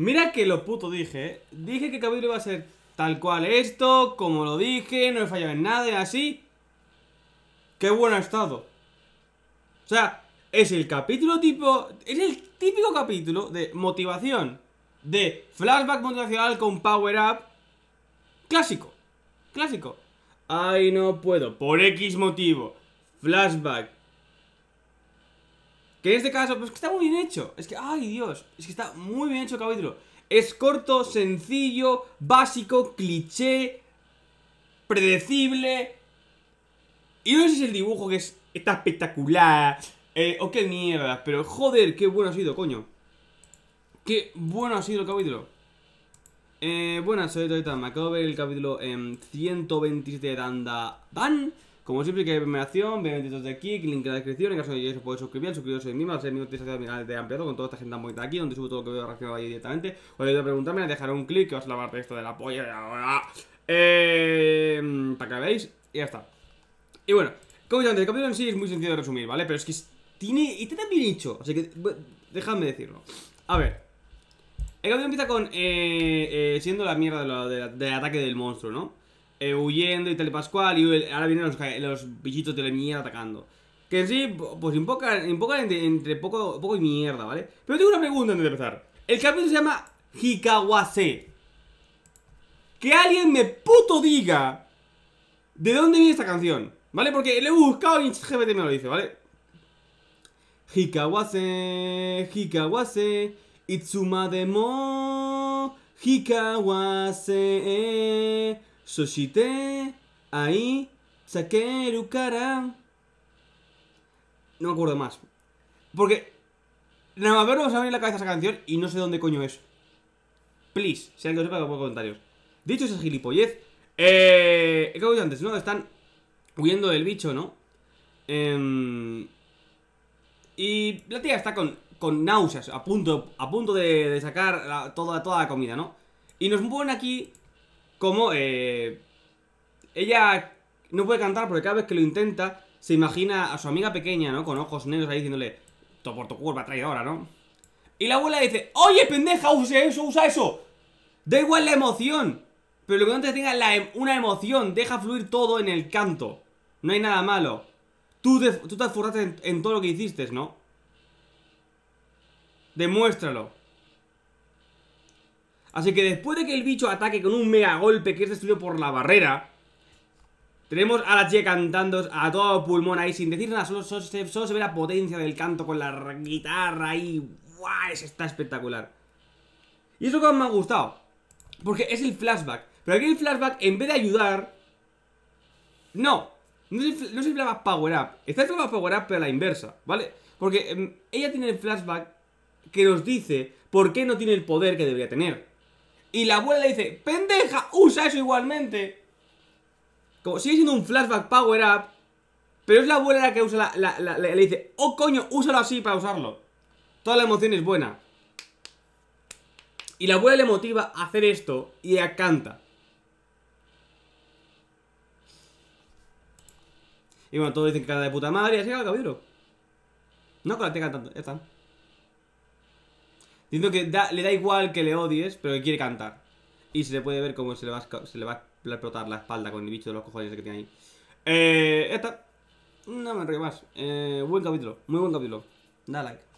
Mira que lo puto dije, eh. Dije que el capítulo iba a ser tal cual esto, como lo dije, no he fallado en nada y así. ¡Qué bueno ha estado! O sea, es el capítulo tipo... Es el típico capítulo de motivación. De flashback motivacional con power-up. Clásico. Clásico. Ay, no puedo. Por X motivo. Flashback que en este caso, pues que está muy bien hecho. Es que, ay Dios, es que está muy bien hecho el capítulo. Es corto, sencillo, básico, cliché, predecible. Y no sé si es el dibujo que es, está espectacular. Eh, o qué mierda, pero joder, qué bueno ha sido, coño. Qué bueno ha sido el capítulo. Eh, buenas, soy Toyota. Me acabo de ver el capítulo em, en 127 de van como siempre, que hay premiación, bienvenidos de aquí, link en la descripción. En caso de que os podéis suscribir, suscribiros hoy mismo, al ser mi canal de ampliado con toda esta gente muy bonita aquí, donde subo todo lo que veo reaccionado ahí directamente. Os voy a preguntarme, dejaré un clic que os la esto de la polla. Eh, para que veáis, y ya está. Y bueno, como ya antes, el capítulo en sí es muy sencillo de resumir, ¿vale? Pero es que tiene. Y está bien hecho, así que dejadme decirlo. A ver. El capítulo empieza con. Eh, eh siendo la mierda del de ataque del monstruo, ¿no? Eh, huyendo y tal y pascual. Y ahora vienen los, los de la mierda atacando. Que en sí, pues invocan, entre, poco, poco y mierda, ¿vale? Pero tengo una pregunta antes de empezar. El capítulo se llama Hikawase. Que alguien me puto diga de dónde viene esta canción, ¿vale? Porque lo he buscado y GPT me lo dice, ¿vale? Hikawase, Hikawase, Itsuma mo Hikawase. Soshite, ahí, saqué cara. No me acuerdo más. Porque nada más acuerdo a abrir la cabeza esa canción y no sé dónde coño es. Please, si alguien lo sepa, comentarios. Dicho esa gilipollez, eh. ¿Qué antes? ¿No? Están huyendo del bicho, ¿no? Eh, y la tía está con, con náuseas, a punto, a punto de, sacar toda, toda la comida, ¿no? Y nos ponen aquí como eh, ella no puede cantar porque cada vez que lo intenta se imagina a su amiga pequeña, ¿no? Con ojos negros ahí diciéndole, todo por tu curva ahora, ¿no? Y la abuela dice, oye, pendeja, usa eso, usa eso. Da igual la emoción. Pero lo que no te tenga la em-, una emoción, deja fluir todo en el canto. No hay nada malo. Tú te, tú en, en todo lo que hiciste, ¿no? Demuéstralo. Así que después de que el bicho ataque con un mega golpe que es destruido por la barrera, tenemos a la chica cantando a todo pulmón ahí sin decir nada, solo, se ve la potencia del canto con la guitarra ahí. ¡Guau! Eso está espectacular. Y eso que me ha gustado, porque es el flashback. Pero aquí el flashback, en vez de ayudar, no, no es, el, power up. Está el flashback power up, pero a la inversa, ¿vale? Porque em, ella tiene el flashback que nos dice por qué no tiene el poder que debería tener. Y la abuela le dice, pendeja, usa eso igualmente. Como sigue siendo un flashback power up, pero es la abuela la que usa la, le dice, oh coño, úsalo así para usarlo. Toda la emoción es buena. Y la abuela le motiva a hacer esto y ella canta. Y bueno, todos dicen que era de puta madre, así que el caballero. No con la tenga tanto, ya está. Diciendo que le da igual que le odies, pero que quiere cantar. Y se le puede ver cómo se le va, a explotar la espalda con el bicho de los cojones que tiene ahí. Eh, esta. No me enrollo más. Eh, buen capítulo, muy buen capítulo. Da like.